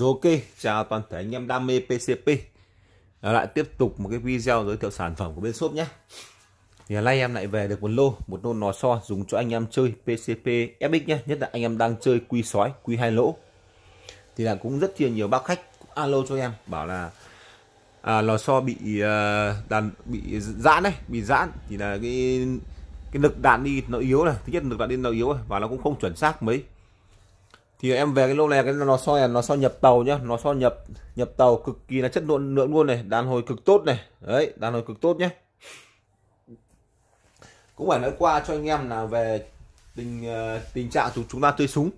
Ok, chào toàn thể anh em đam mê PCP Đó lại tiếp tục một cái video giới thiệu sản phẩm của bên shop nhé Thì hôm nay em lại về được một lô, một lô nó so dùng cho anh em chơi PCP FX nhé Nhất là anh em đang chơi quy sói, quy hai lỗ Thì là cũng rất nhiều bác khách alo cho em bảo là à, lò xo bị uh, đàn bị giãn đấy bị giãn thì là cái cái lực đạn đi nó yếu này thứ nhất lực đạn đi nó yếu và nó cũng không chuẩn xác mấy thì em về cái lô này cái nó soi là nó so nhập tàu nhá nó so nhập nhập tàu cực kỳ là chất lượng lượng luôn này đàn hồi cực tốt này đấy đàn hồi cực tốt nhé cũng phải nói qua cho anh em là về tình ờ, tình trạng của chúng ta tươi súng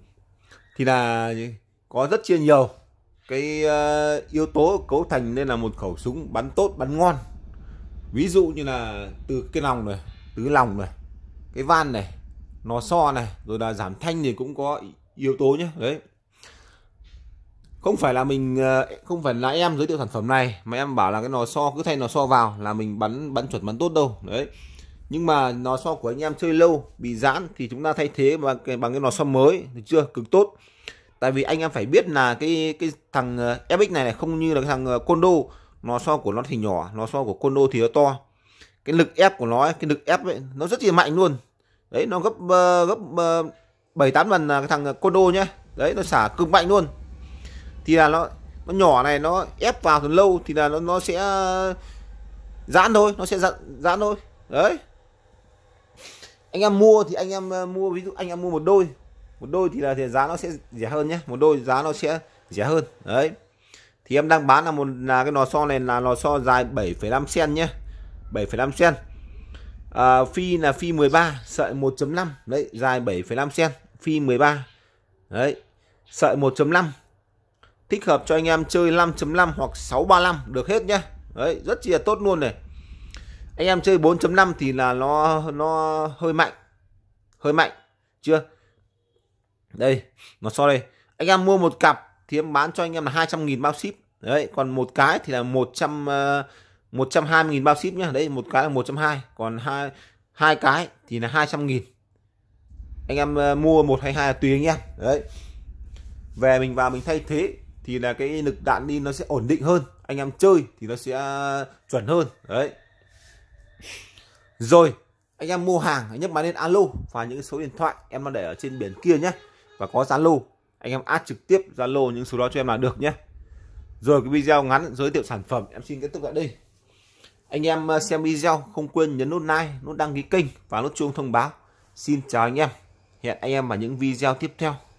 thì là có rất chia nhiều cái ờ, yếu tố cấu thành nên là một khẩu súng bắn tốt bắn ngon ví dụ như là từ cái lòng này từ lòng này cái van này nó so này rồi là giảm thanh thì cũng có yếu tố nhé đấy không phải là mình ờ, không phải là em giới thiệu sản phẩm này mà em bảo là cái lò so cứ thay lò so vào là mình bắn bắn chuẩn bắn tốt đâu đấy nhưng mà lò so của anh em chơi lâu bị giãn thì chúng ta thay thế bằng cái bằng cái lò so mới được chưa cực tốt tại vì anh em phải biết là cái cái thằng fx ờ, này, này không như là cái thằng ờ, condo lò so của nó thì nhỏ lò so của condo thì nó to cái lực ép của nó ấy, cái lực ép ấy, nó rất là mạnh luôn đấy nó gấp gấp bảy tám lần là thằng Kondo nhá đấy nó xả cực mạnh luôn thì là nó nó nhỏ này nó ép vào từ lâu thì là nó nó sẽ uh, giãn thôi nó sẽ giãn giãn thôi đấy anh em mua thì anh em uh, mua ví dụ anh em mua một đôi một đôi thì là thì giá nó sẽ rẻ hơn nhá một đôi giá nó sẽ rẻ hơn đấy thì em đang bán là một là cái lò xo này là lò xo dài 7,5 cm nhé 7,5 cm à, phi là phi 13 sợi 1.5 đấy dài 7,5 cm phi 13. Đấy, sợi 1.5. Thích hợp cho anh em chơi 5.5 hoặc 635 được hết nhá. Đấy, rất là tốt luôn này. Anh em chơi 4.5 thì là nó nó hơi mạnh. Hơi mạnh chưa? Đây, nó so đây. Anh em mua một cặp thì em bán cho anh em là 200 000 bao ship. Đấy, còn một cái thì là 100 120 000 bao ship nhá. Đấy, một cái là 120, còn hai hai cái thì là 200 000 anh em ờ, mua một hay hai là tùy anh em đấy về mình vào mình thay thế thì là cái lực đạn đi nó sẽ ổn định hơn anh em chơi thì nó sẽ ờ, chuẩn hơn đấy rồi anh em mua hàng hãy nhấp máy lên alo và những số điện thoại em đang để ở trên biển kia nhé và có zalo anh em add trực tiếp zalo những số đó cho em là được nhé rồi cái video ngắn giới thiệu sản phẩm em xin kết thúc tại đây anh em ờ, xem video không quên nhấn nút like nút đăng ký kênh và nút chuông thông báo xin chào anh em Hẹn anh em vào những video tiếp theo.